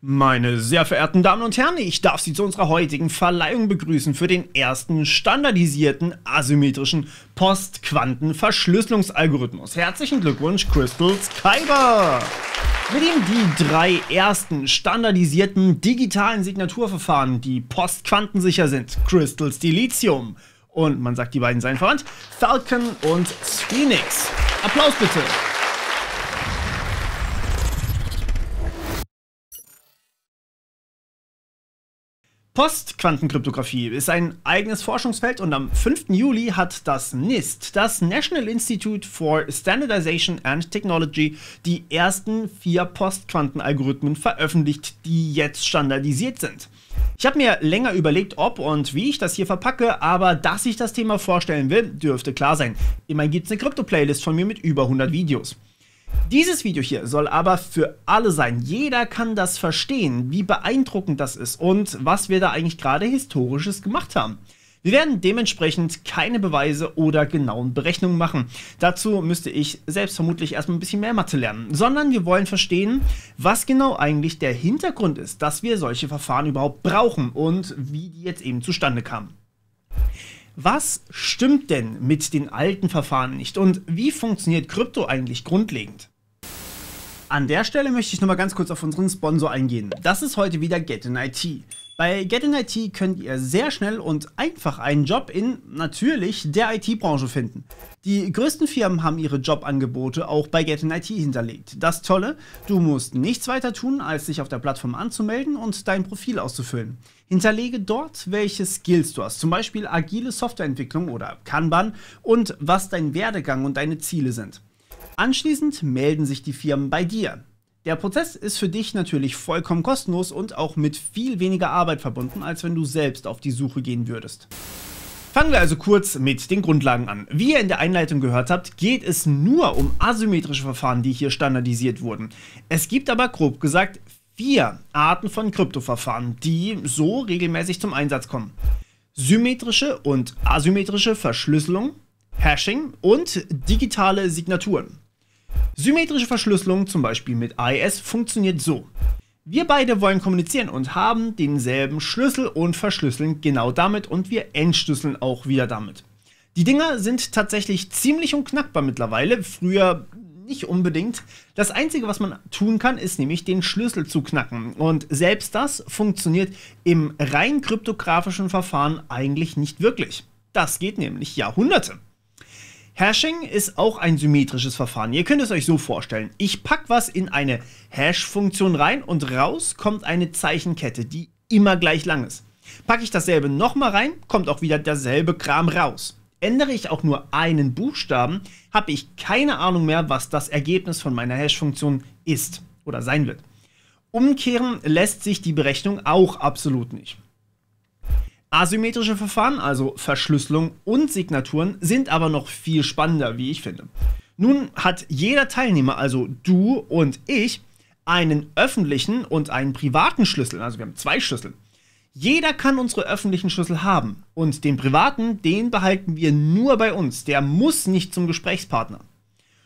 Meine sehr verehrten Damen und Herren, ich darf Sie zu unserer heutigen Verleihung begrüßen für den ersten standardisierten asymmetrischen Postquantenverschlüsselungsalgorithmus. Herzlichen Glückwunsch, Crystal Skyber! Mit ihm die drei ersten standardisierten digitalen Signaturverfahren, die postquantensicher sind: Crystal Silizium und man sagt, die beiden seien verwandt, Falcon und Phoenix. Applaus bitte! Postquantenkryptographie ist ein eigenes Forschungsfeld und am 5. Juli hat das NIST, das National Institute for Standardization and Technology, die ersten vier Postquantenalgorithmen veröffentlicht, die jetzt standardisiert sind. Ich habe mir länger überlegt, ob und wie ich das hier verpacke, aber dass ich das Thema vorstellen will, dürfte klar sein. Immerhin gibt es eine Krypto-Playlist von mir mit über 100 Videos. Dieses Video hier soll aber für alle sein. Jeder kann das verstehen, wie beeindruckend das ist und was wir da eigentlich gerade historisches gemacht haben. Wir werden dementsprechend keine Beweise oder genauen Berechnungen machen. Dazu müsste ich selbst vermutlich erstmal ein bisschen mehr Mathe lernen, sondern wir wollen verstehen, was genau eigentlich der Hintergrund ist, dass wir solche Verfahren überhaupt brauchen und wie die jetzt eben zustande kamen. Was stimmt denn mit den alten Verfahren nicht und wie funktioniert Krypto eigentlich grundlegend? An der Stelle möchte ich nochmal ganz kurz auf unseren Sponsor eingehen. Das ist heute wieder Get in IT. Bei Get in IT könnt ihr sehr schnell und einfach einen Job in natürlich der IT-Branche finden. Die größten Firmen haben ihre Jobangebote auch bei Get in IT hinterlegt. Das Tolle, du musst nichts weiter tun, als dich auf der Plattform anzumelden und dein Profil auszufüllen. Hinterlege dort, welche Skills du hast, zum Beispiel agile Softwareentwicklung oder Kanban und was dein Werdegang und deine Ziele sind. Anschließend melden sich die Firmen bei dir. Der Prozess ist für dich natürlich vollkommen kostenlos und auch mit viel weniger Arbeit verbunden, als wenn du selbst auf die Suche gehen würdest. Fangen wir also kurz mit den Grundlagen an. Wie ihr in der Einleitung gehört habt, geht es nur um asymmetrische Verfahren, die hier standardisiert wurden. Es gibt aber grob gesagt vier Arten von Kryptoverfahren, die so regelmäßig zum Einsatz kommen. Symmetrische und asymmetrische Verschlüsselung, Hashing und digitale Signaturen. Symmetrische Verschlüsselung zum Beispiel mit AES funktioniert so. Wir beide wollen kommunizieren und haben denselben Schlüssel und verschlüsseln genau damit und wir entschlüsseln auch wieder damit. Die Dinger sind tatsächlich ziemlich unknackbar mittlerweile, früher nicht unbedingt. Das Einzige, was man tun kann, ist nämlich den Schlüssel zu knacken. Und selbst das funktioniert im rein kryptografischen Verfahren eigentlich nicht wirklich. Das geht nämlich Jahrhunderte. Hashing ist auch ein symmetrisches Verfahren. Ihr könnt es euch so vorstellen. Ich packe was in eine Hash-Funktion rein und raus kommt eine Zeichenkette, die immer gleich lang ist. Packe ich dasselbe nochmal rein, kommt auch wieder derselbe Kram raus. Ändere ich auch nur einen Buchstaben, habe ich keine Ahnung mehr, was das Ergebnis von meiner Hash-Funktion ist oder sein wird. Umkehren lässt sich die Berechnung auch absolut nicht. Asymmetrische Verfahren, also Verschlüsselung und Signaturen, sind aber noch viel spannender, wie ich finde. Nun hat jeder Teilnehmer, also du und ich, einen öffentlichen und einen privaten Schlüssel. Also wir haben zwei Schlüssel. Jeder kann unsere öffentlichen Schlüssel haben und den privaten, den behalten wir nur bei uns. Der muss nicht zum Gesprächspartner.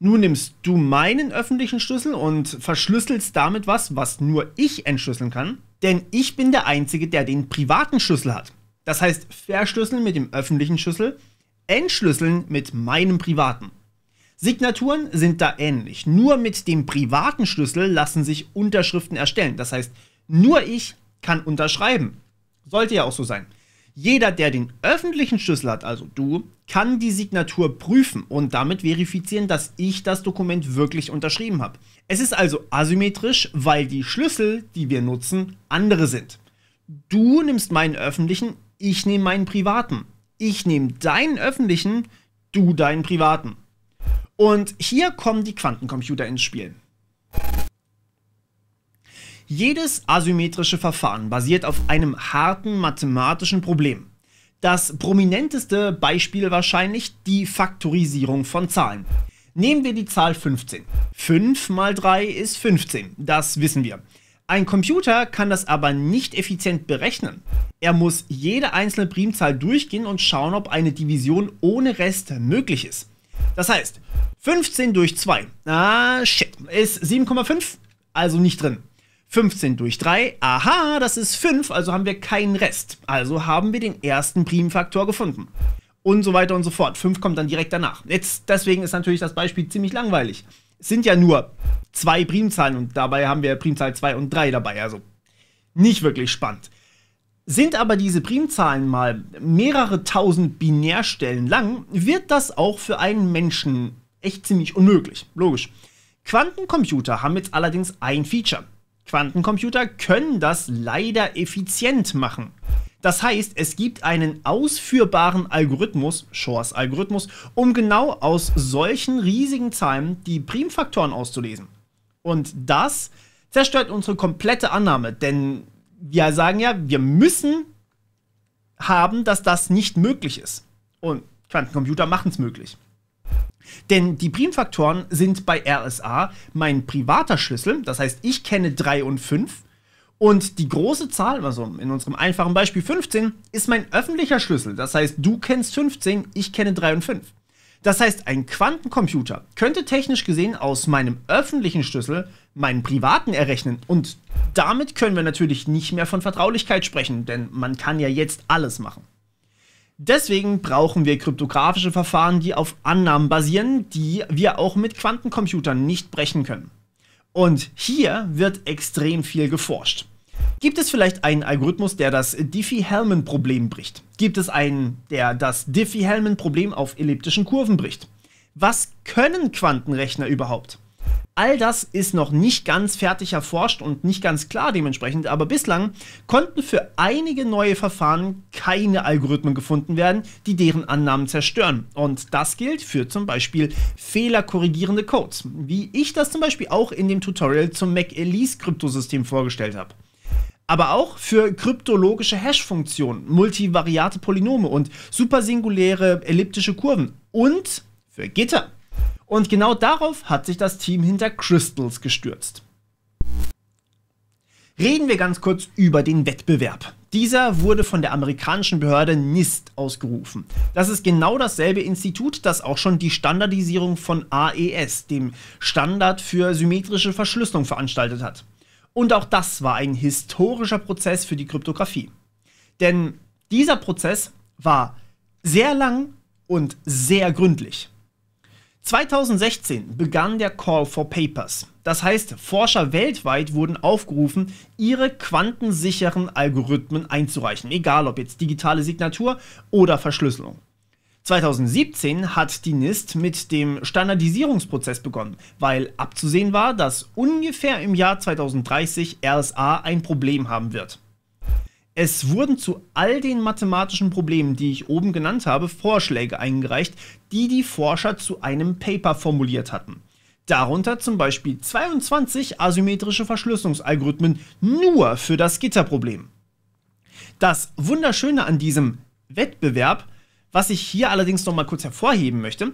Nun nimmst du meinen öffentlichen Schlüssel und verschlüsselst damit was, was nur ich entschlüsseln kann, denn ich bin der Einzige, der den privaten Schlüssel hat. Das heißt, verschlüsseln mit dem öffentlichen Schlüssel, entschlüsseln mit meinem privaten. Signaturen sind da ähnlich. Nur mit dem privaten Schlüssel lassen sich Unterschriften erstellen. Das heißt, nur ich kann unterschreiben. Sollte ja auch so sein. Jeder, der den öffentlichen Schlüssel hat, also du, kann die Signatur prüfen und damit verifizieren, dass ich das Dokument wirklich unterschrieben habe. Es ist also asymmetrisch, weil die Schlüssel, die wir nutzen, andere sind. Du nimmst meinen öffentlichen, ich nehme meinen privaten. Ich nehme deinen öffentlichen, du deinen privaten. Und hier kommen die Quantencomputer ins Spiel. Jedes asymmetrische Verfahren basiert auf einem harten mathematischen Problem. Das prominenteste Beispiel wahrscheinlich die Faktorisierung von Zahlen. Nehmen wir die Zahl 15. 5 mal 3 ist 15, das wissen wir. Ein Computer kann das aber nicht effizient berechnen. Er muss jede einzelne Primzahl durchgehen und schauen, ob eine Division ohne Rest möglich ist. Das heißt, 15 durch 2, ah shit, ist 7,5, also nicht drin. 15 durch 3, aha, das ist 5, also haben wir keinen Rest. Also haben wir den ersten Primfaktor gefunden. Und so weiter und so fort. 5 kommt dann direkt danach. Jetzt, deswegen ist natürlich das Beispiel ziemlich langweilig sind ja nur zwei Primzahlen und dabei haben wir Primzahl 2 und 3 dabei, also nicht wirklich spannend. Sind aber diese Primzahlen mal mehrere tausend Binärstellen lang, wird das auch für einen Menschen echt ziemlich unmöglich. Logisch. Quantencomputer haben jetzt allerdings ein Feature. Quantencomputer können das leider effizient machen. Das heißt, es gibt einen ausführbaren Algorithmus, Shors Algorithmus, um genau aus solchen riesigen Zahlen die Primfaktoren auszulesen. Und das zerstört unsere komplette Annahme, denn wir sagen ja, wir müssen haben, dass das nicht möglich ist. Und Quantencomputer machen es möglich. Denn die Primfaktoren sind bei RSA mein privater Schlüssel, das heißt, ich kenne 3 und 5 und die große Zahl, also in unserem einfachen Beispiel 15, ist mein öffentlicher Schlüssel. Das heißt, du kennst 15, ich kenne 3 und 5. Das heißt, ein Quantencomputer könnte technisch gesehen aus meinem öffentlichen Schlüssel meinen privaten errechnen. Und damit können wir natürlich nicht mehr von Vertraulichkeit sprechen, denn man kann ja jetzt alles machen. Deswegen brauchen wir kryptografische Verfahren, die auf Annahmen basieren, die wir auch mit Quantencomputern nicht brechen können. Und hier wird extrem viel geforscht. Gibt es vielleicht einen Algorithmus, der das Diffie-Hellman-Problem bricht? Gibt es einen, der das Diffie-Hellman-Problem auf elliptischen Kurven bricht? Was können Quantenrechner überhaupt? All das ist noch nicht ganz fertig erforscht und nicht ganz klar dementsprechend, aber bislang konnten für einige neue Verfahren keine Algorithmen gefunden werden, die deren Annahmen zerstören. Und das gilt für zum Beispiel fehlerkorrigierende Codes, wie ich das zum Beispiel auch in dem Tutorial zum Mac Elise Kryptosystem vorgestellt habe aber auch für kryptologische Hash-Funktionen, multivariate Polynome und supersinguläre elliptische Kurven und für Gitter. Und genau darauf hat sich das Team hinter Crystals gestürzt. Reden wir ganz kurz über den Wettbewerb. Dieser wurde von der amerikanischen Behörde NIST ausgerufen. Das ist genau dasselbe Institut, das auch schon die Standardisierung von AES, dem Standard für symmetrische Verschlüsselung, veranstaltet hat. Und auch das war ein historischer Prozess für die Kryptographie. Denn dieser Prozess war sehr lang und sehr gründlich. 2016 begann der Call for Papers. Das heißt, Forscher weltweit wurden aufgerufen, ihre quantensicheren Algorithmen einzureichen, egal ob jetzt digitale Signatur oder Verschlüsselung. 2017 hat die NIST mit dem Standardisierungsprozess begonnen, weil abzusehen war, dass ungefähr im Jahr 2030 RSA ein Problem haben wird. Es wurden zu all den mathematischen Problemen, die ich oben genannt habe, Vorschläge eingereicht, die die Forscher zu einem Paper formuliert hatten. Darunter zum Beispiel 22 asymmetrische Verschlüsselungsalgorithmen nur für das Gitterproblem. Das Wunderschöne an diesem Wettbewerb, was ich hier allerdings nochmal kurz hervorheben möchte,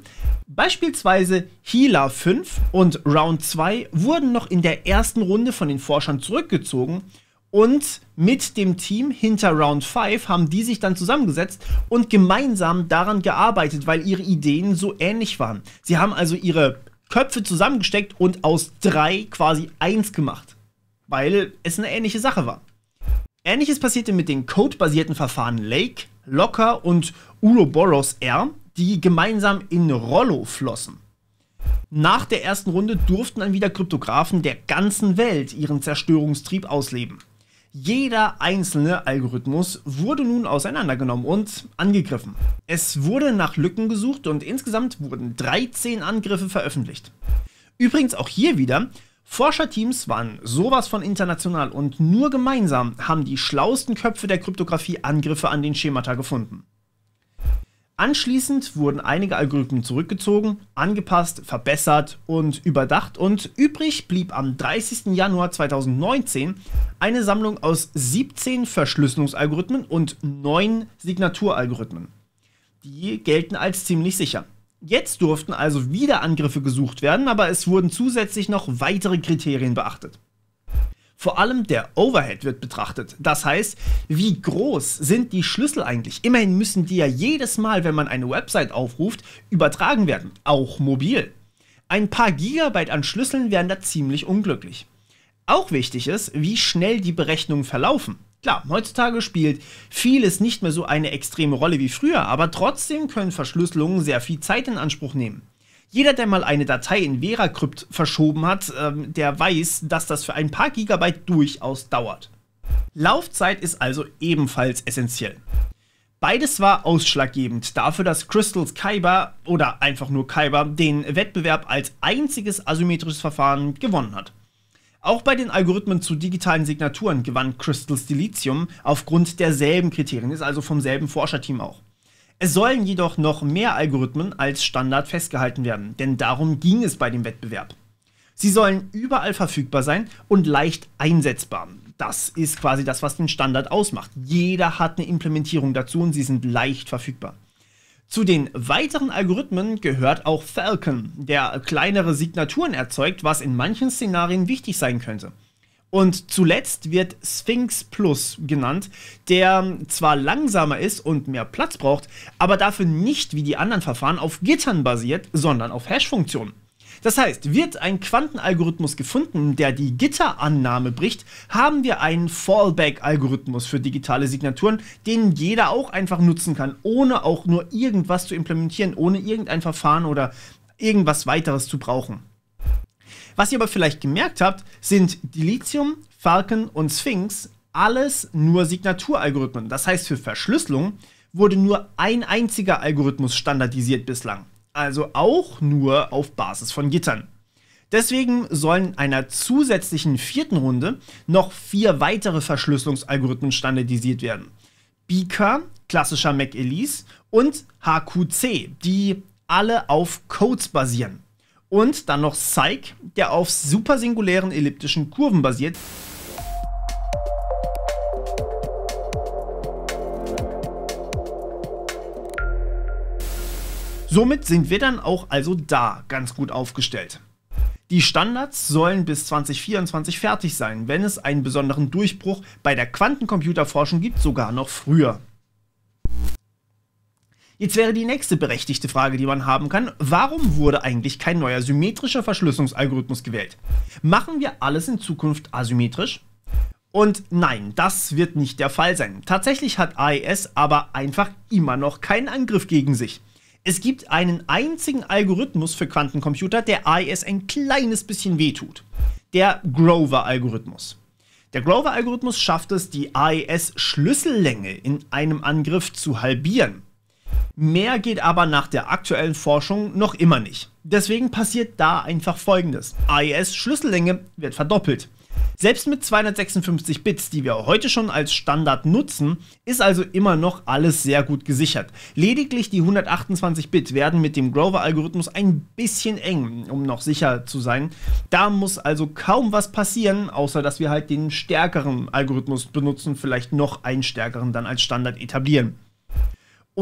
beispielsweise HeLa 5 und Round 2 wurden noch in der ersten Runde von den Forschern zurückgezogen und mit dem Team hinter Round 5 haben die sich dann zusammengesetzt und gemeinsam daran gearbeitet, weil ihre Ideen so ähnlich waren. Sie haben also ihre Köpfe zusammengesteckt und aus drei quasi eins gemacht, weil es eine ähnliche Sache war. Ähnliches passierte mit den codebasierten Verfahren Lake, Locker und Uroboros R, die gemeinsam in Rollo flossen. Nach der ersten Runde durften dann wieder Kryptografen der ganzen Welt ihren Zerstörungstrieb ausleben. Jeder einzelne Algorithmus wurde nun auseinandergenommen und angegriffen. Es wurde nach Lücken gesucht und insgesamt wurden 13 Angriffe veröffentlicht. Übrigens auch hier wieder, Forscherteams waren sowas von international und nur gemeinsam haben die schlauesten Köpfe der Kryptographie Angriffe an den Schemata gefunden. Anschließend wurden einige Algorithmen zurückgezogen, angepasst, verbessert und überdacht und übrig blieb am 30. Januar 2019 eine Sammlung aus 17 Verschlüsselungsalgorithmen und 9 Signaturalgorithmen. Die gelten als ziemlich sicher. Jetzt durften also wieder Angriffe gesucht werden, aber es wurden zusätzlich noch weitere Kriterien beachtet. Vor allem der Overhead wird betrachtet. Das heißt, wie groß sind die Schlüssel eigentlich? Immerhin müssen die ja jedes Mal, wenn man eine Website aufruft, übertragen werden, auch mobil. Ein paar Gigabyte an Schlüsseln wären da ziemlich unglücklich. Auch wichtig ist, wie schnell die Berechnungen verlaufen. Klar, heutzutage spielt vieles nicht mehr so eine extreme Rolle wie früher, aber trotzdem können Verschlüsselungen sehr viel Zeit in Anspruch nehmen. Jeder, der mal eine Datei in VeraCrypt verschoben hat, ähm, der weiß, dass das für ein paar Gigabyte durchaus dauert. Laufzeit ist also ebenfalls essentiell. Beides war ausschlaggebend dafür, dass Crystals Kyber oder einfach nur Kyber den Wettbewerb als einziges asymmetrisches Verfahren gewonnen hat. Auch bei den Algorithmen zu digitalen Signaturen gewann Crystals Dilithium aufgrund derselben Kriterien, ist also vom selben Forscherteam auch. Es sollen jedoch noch mehr Algorithmen als Standard festgehalten werden, denn darum ging es bei dem Wettbewerb. Sie sollen überall verfügbar sein und leicht einsetzbar. Das ist quasi das, was den Standard ausmacht. Jeder hat eine Implementierung dazu und sie sind leicht verfügbar. Zu den weiteren Algorithmen gehört auch Falcon, der kleinere Signaturen erzeugt, was in manchen Szenarien wichtig sein könnte. Und zuletzt wird Sphinx Plus genannt, der zwar langsamer ist und mehr Platz braucht, aber dafür nicht wie die anderen Verfahren auf Gittern basiert, sondern auf Hash-Funktionen. Das heißt, wird ein Quantenalgorithmus gefunden, der die Gitterannahme bricht, haben wir einen Fallback-Algorithmus für digitale Signaturen, den jeder auch einfach nutzen kann, ohne auch nur irgendwas zu implementieren, ohne irgendein Verfahren oder irgendwas weiteres zu brauchen. Was ihr aber vielleicht gemerkt habt, sind Dilithium, Falcon und Sphinx alles nur Signaturalgorithmen. Das heißt, für Verschlüsselung wurde nur ein einziger Algorithmus standardisiert bislang. Also auch nur auf Basis von Gittern. Deswegen sollen einer zusätzlichen vierten Runde noch vier weitere Verschlüsselungsalgorithmen standardisiert werden. Beaker, klassischer Mac Elise und HQC, die alle auf Codes basieren. Und dann noch Psych, der auf supersingulären elliptischen Kurven basiert. Somit sind wir dann auch also da ganz gut aufgestellt. Die Standards sollen bis 2024 fertig sein, wenn es einen besonderen Durchbruch bei der Quantencomputerforschung gibt, sogar noch früher. Jetzt wäre die nächste berechtigte Frage, die man haben kann, warum wurde eigentlich kein neuer symmetrischer Verschlüsselungsalgorithmus gewählt? Machen wir alles in Zukunft asymmetrisch? Und nein, das wird nicht der Fall sein. Tatsächlich hat AES aber einfach immer noch keinen Angriff gegen sich. Es gibt einen einzigen Algorithmus für Quantencomputer, der AES ein kleines bisschen wehtut. Der Grover-Algorithmus. Der Grover-Algorithmus schafft es, die AES-Schlüssellänge in einem Angriff zu halbieren. Mehr geht aber nach der aktuellen Forschung noch immer nicht. Deswegen passiert da einfach folgendes. AES Schlüssellänge wird verdoppelt. Selbst mit 256 Bits, die wir heute schon als Standard nutzen, ist also immer noch alles sehr gut gesichert. Lediglich die 128 Bit werden mit dem Grover-Algorithmus ein bisschen eng, um noch sicher zu sein. Da muss also kaum was passieren, außer dass wir halt den stärkeren Algorithmus benutzen, vielleicht noch einen stärkeren dann als Standard etablieren.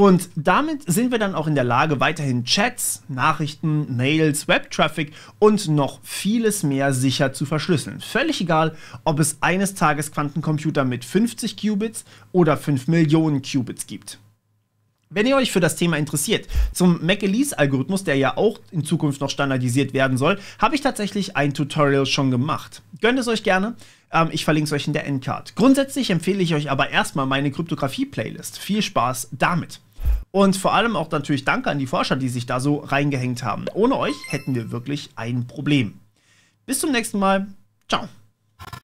Und damit sind wir dann auch in der Lage, weiterhin Chats, Nachrichten, Mails, Webtraffic und noch vieles mehr sicher zu verschlüsseln. Völlig egal, ob es eines Tages Quantencomputer mit 50 Qubits oder 5 Millionen Qubits gibt. Wenn ihr euch für das Thema interessiert, zum McAleese-Algorithmus, der ja auch in Zukunft noch standardisiert werden soll, habe ich tatsächlich ein Tutorial schon gemacht. Gönnt es euch gerne, ähm, ich verlinke es euch in der Endcard. Grundsätzlich empfehle ich euch aber erstmal meine Kryptographie-Playlist. Viel Spaß damit! Und vor allem auch natürlich danke an die Forscher, die sich da so reingehängt haben. Ohne euch hätten wir wirklich ein Problem. Bis zum nächsten Mal. Ciao.